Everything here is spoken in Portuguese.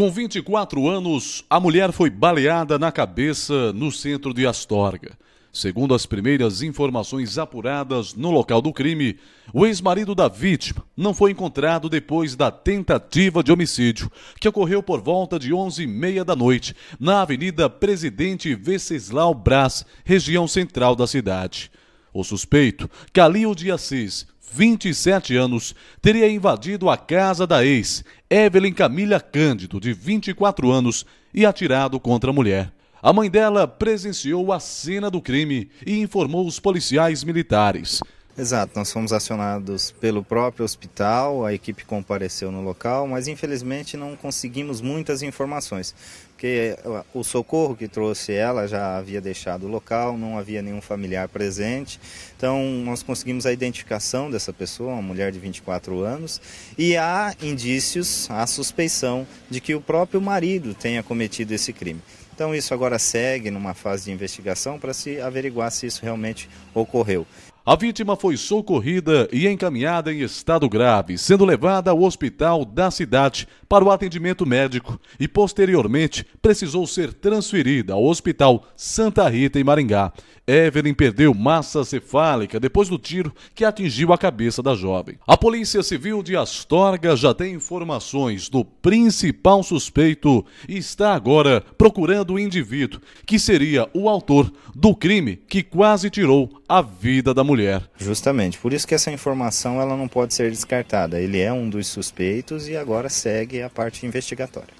Com 24 anos, a mulher foi baleada na cabeça no centro de Astorga. Segundo as primeiras informações apuradas no local do crime, o ex-marido da vítima não foi encontrado depois da tentativa de homicídio, que ocorreu por volta de 11h30 da noite, na Avenida Presidente Venceslau Brás, região central da cidade. O suspeito, Calil de Assis, 27 anos, teria invadido a casa da ex, Evelyn Camila Cândido, de 24 anos, e atirado contra a mulher. A mãe dela presenciou a cena do crime e informou os policiais militares. Exato, nós fomos acionados pelo próprio hospital, a equipe compareceu no local, mas infelizmente não conseguimos muitas informações, porque o socorro que trouxe ela já havia deixado o local, não havia nenhum familiar presente. Então, nós conseguimos a identificação dessa pessoa, uma mulher de 24 anos, e há indícios, há suspeição de que o próprio marido tenha cometido esse crime. Então, isso agora segue numa fase de investigação para se averiguar se isso realmente ocorreu. A vítima foi socorrida e encaminhada em estado grave, sendo levada ao hospital da cidade para o atendimento médico e, posteriormente, precisou ser transferida ao Hospital Santa Rita, em Maringá. Evelyn perdeu massa cefálica depois do tiro que atingiu a cabeça da jovem. A Polícia Civil de Astorga já tem informações do principal suspeito e está agora procurando o indivíduo que seria o autor do crime que quase tirou a vida da mulher. Justamente, por isso que essa informação ela não pode ser descartada. Ele é um dos suspeitos e agora segue a parte investigatória.